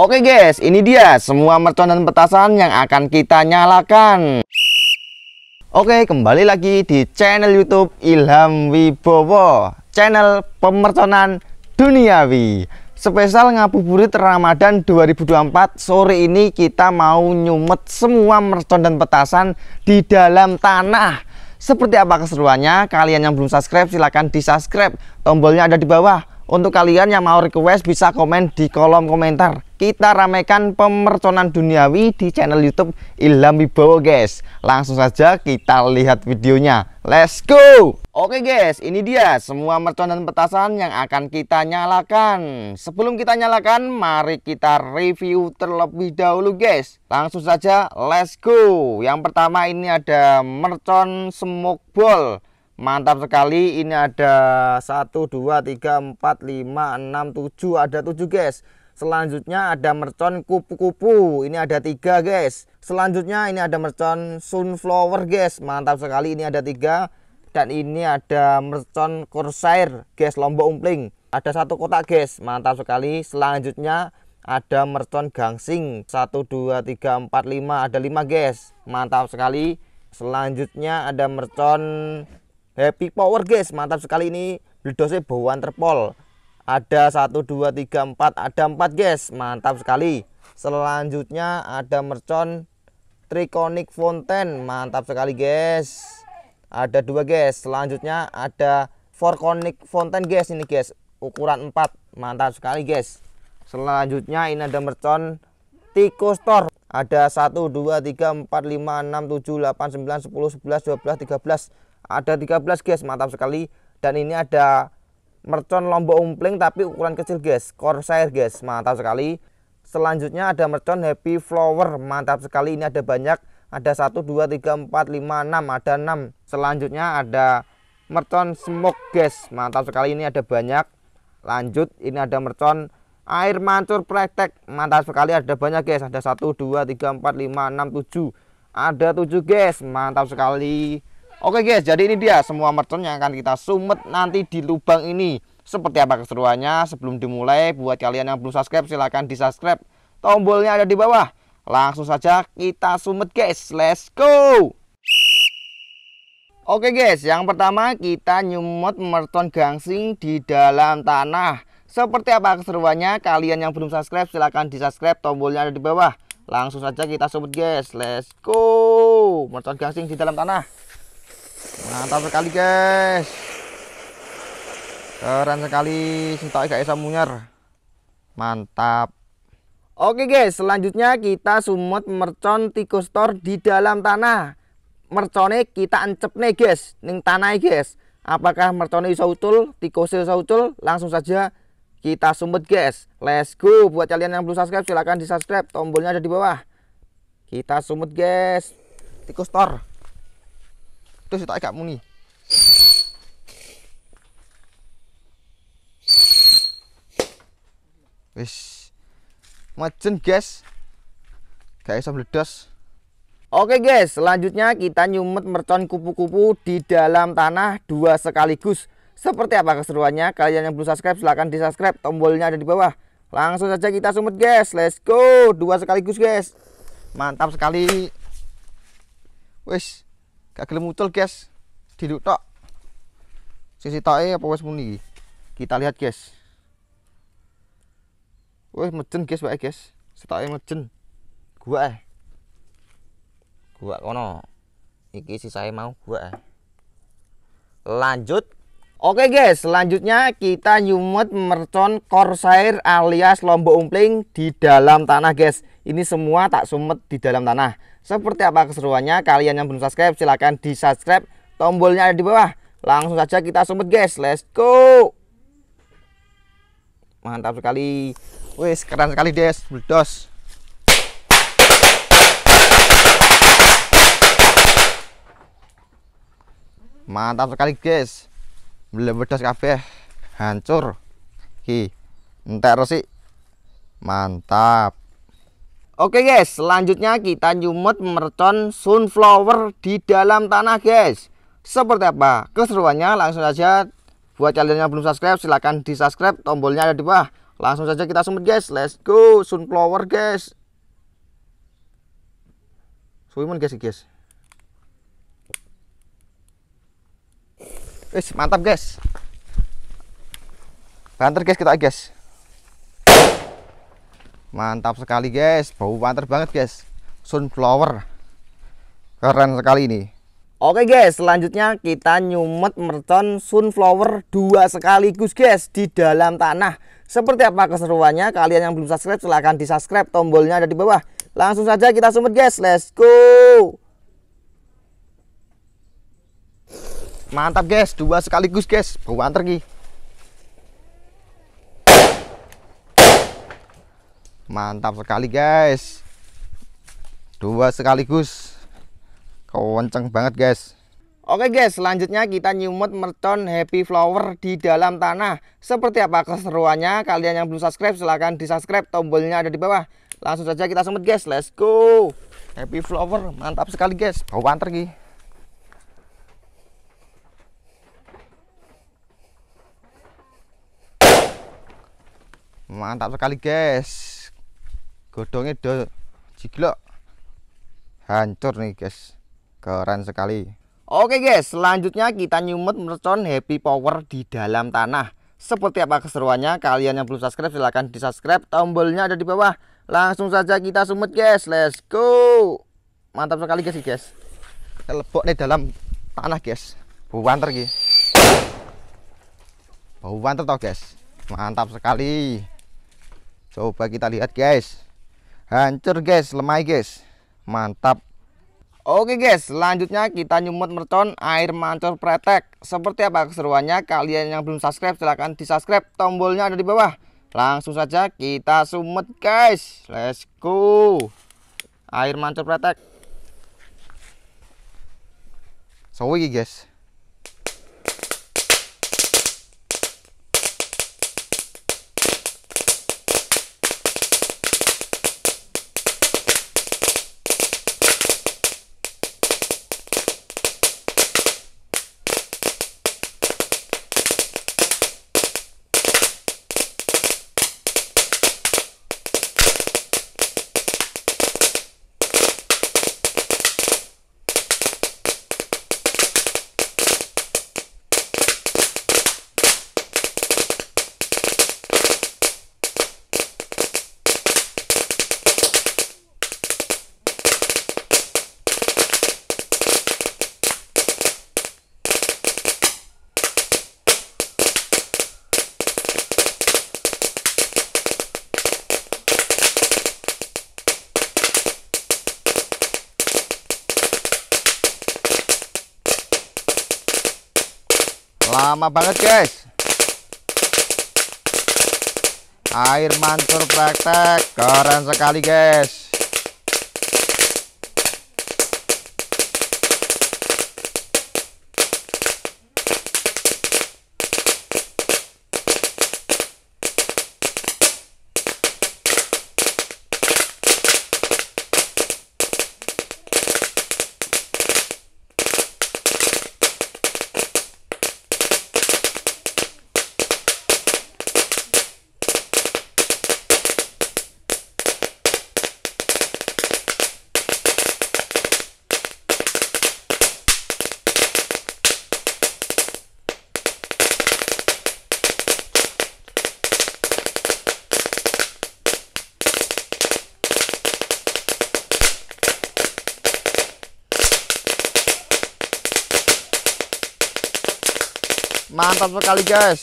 Oke guys, ini dia semua mercon dan petasan yang akan kita nyalakan. Oke, kembali lagi di channel YouTube Ilham Wibowo, channel pemerconan duniawi. Spesial ngabuburit Ramadan 2024 sore ini kita mau nyumet semua mercon dan petasan di dalam tanah. Seperti apa keseruannya? Kalian yang belum subscribe silahkan di subscribe. Tombolnya ada di bawah untuk kalian yang mau request bisa komen di kolom komentar. Kita ramaikan pemerconan duniawi di channel YouTube Ilham Wibowo, guys. Langsung saja kita lihat videonya. Let's go. Oke guys, ini dia semua mercon dan petasan yang akan kita nyalakan. Sebelum kita nyalakan, mari kita review terlebih dahulu guys. Langsung saja, let's go. Yang pertama ini ada mercon smoke ball. Mantap sekali. Ini ada 1 2 3 4 5 6 7 ada 7 guys. Selanjutnya ada mercon kupu-kupu. Ini ada 3 guys. Selanjutnya ini ada mercon sunflower guys. Mantap sekali ini ada 3 dan ini ada mercon corsair guys lombok umpling. Ada satu kotak guys. Mantap sekali. Selanjutnya ada mercon gangsing 1 2 3 4 5 ada 5 guys. Mantap sekali. Selanjutnya ada mercon Happy power guys, mantap sekali ini bledosnya bawaan terpol. Ada 1 2 3 4, ada 4 guys, mantap sekali. Selanjutnya ada mercon Triconic Fountain, mantap sekali guys. Ada dua guys, selanjutnya ada Forconic Fountain guys ini guys, ukuran 4, mantap sekali guys. Selanjutnya ini ada mercon Tico Store. Ada 1 2 3 4 5 6 7 8 9 10 11 12 13 ada 13 guys mantap sekali dan ini ada mercon lombok umpling tapi ukuran kecil guys corsair guys mantap sekali selanjutnya ada mercon happy flower mantap sekali ini ada banyak ada 1 2 3 4 5 6 ada 6 selanjutnya ada mercon smoke guys mantap sekali ini ada banyak lanjut ini ada mercon air mancur praktek mantap sekali ada banyak guys ada 1 2 3 4 5 6 7 ada 7 guys mantap sekali Oke guys, jadi ini dia semua mercon yang akan kita sumet nanti di lubang ini. Seperti apa keseruannya? Sebelum dimulai, buat kalian yang belum subscribe silahkan di subscribe. Tombolnya ada di bawah. Langsung saja kita sumet guys, let's go! Oke guys, yang pertama kita nyumut merton gangsing di dalam tanah. Seperti apa keseruannya? Kalian yang belum subscribe silahkan di subscribe, tombolnya ada di bawah. Langsung saja kita sumet guys, let's go! Merton gangsing di dalam tanah mantap sekali guys keren sekali sintai gak bisa munyar mantap Oke guys, selanjutnya kita sumut mercon tikus tor di dalam tanah. Mercone kita ancep nih guys, ning tanah guys. Apakah mercone bisa utul tikose bisa utul. Langsung saja kita sumut guys. Let's go. Buat kalian yang belum subscribe silahkan di subscribe. Tombolnya ada di bawah. Kita sumut guys. Tikus tor. Terus tak ikat muni. Wis. Majen guys. Gak iso meledos. Oke guys, selanjutnya kita nyumet mercon kupu-kupu di dalam tanah dua sekaligus. Seperti apa keseruannya? Kalian yang belum subscribe silahkan di subscribe. Tombolnya ada di bawah. Langsung saja kita sumet guys. Let's go. Dua sekaligus guys. Mantap sekali. Wes. Gak gelem muncul, guys. Diluk tok. Sisi toke apa wis muni Kita lihat, guys. Wih, mejen, guys, wae, guys. setoke mejen. Gua eh. Gua kono. Iki saya mau gua eh. Lanjut Oke guys, selanjutnya kita nyumet mercon korsair alias lombok umpling di dalam tanah guys. Ini semua tak sumet di dalam tanah. Seperti apa keseruannya? Kalian yang belum subscribe silahkan di subscribe. Tombolnya ada di bawah. Langsung saja kita sumpet guys. Let's go. Mantap sekali. Wih keren sekali guys, Buldos. Mantap sekali guys. Blebedos kabeh. Hancur. Ki. Entek sih Mantap. Oke guys, selanjutnya kita nyumet mercon sunflower di dalam tanah guys. Seperti apa? Keseruannya langsung saja buat kalian yang belum subscribe silahkan di subscribe tombolnya ada di bawah. Langsung saja kita sumut guys. Let's go sunflower guys. Suwimun guys guys. Wis mantap guys. Banter guys kita guys mantap sekali guys bau panter banget guys sunflower keren sekali ini Oke guys, selanjutnya kita nyumet mercon sunflower dua sekaligus guys di dalam tanah. Seperti apa keseruannya? Kalian yang belum subscribe silahkan di subscribe, tombolnya ada di bawah. Langsung saja kita sumet guys, let's go! Mantap guys, dua sekaligus guys, bau antar nih mantap sekali guys dua sekaligus kenceng banget guys Oke guys, selanjutnya kita nyumut mercon happy flower di dalam tanah. Seperti apa keseruannya? Kalian yang belum subscribe silahkan di subscribe, tombolnya ada di bawah. Langsung saja kita sumut guys, let's go. Happy flower, mantap sekali guys. Bau panter ki. Mantap sekali guys godongnya do jiglok hancur nih guys keren sekali Oke guys, selanjutnya kita nyumet mercon happy power di dalam tanah. Seperti apa keseruannya? Kalian yang belum subscribe silahkan di subscribe. Tombolnya ada di bawah. Langsung saja kita sumut guys. Let's go. Mantap sekali guys guys. Kita lebok nih dalam tanah guys. Bau banter guys. Bau banter tau guys. Mantap sekali. Coba kita lihat guys hancur guys lemai guys mantap Oke guys, selanjutnya kita nyumut mercon air mancur pretek. Seperti apa keseruannya? Kalian yang belum subscribe silahkan di subscribe. Tombolnya ada di bawah. Langsung saja kita sumet guys. Let's go. Air mancur pretek. So guys. lama banget guys air mancur praktek keren sekali guys mantap sekali guys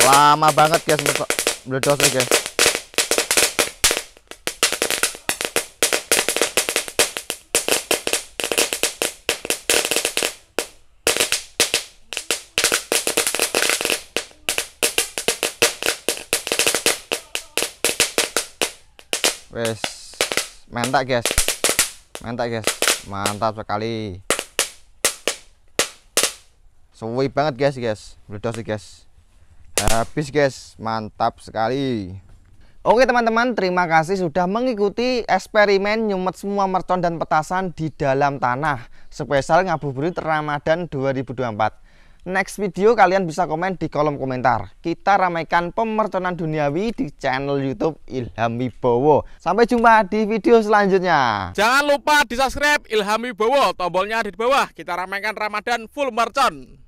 lama banget guys meledosnya guys wes mantap guys mantap guys mantap sekali Suwi banget guys, guys. Meledos sih guys. Habis guys, mantap sekali. Oke teman-teman, terima kasih sudah mengikuti eksperimen nyumet semua mercon dan petasan di dalam tanah. Spesial ngabuburit Ramadan 2024. Next video kalian bisa komen di kolom komentar. Kita ramaikan pemerconan duniawi di channel YouTube Ilhami Bowo. Sampai jumpa di video selanjutnya. Jangan lupa di-subscribe Ilhami Bowo tombolnya ada di bawah. Kita ramaikan Ramadhan full mercon.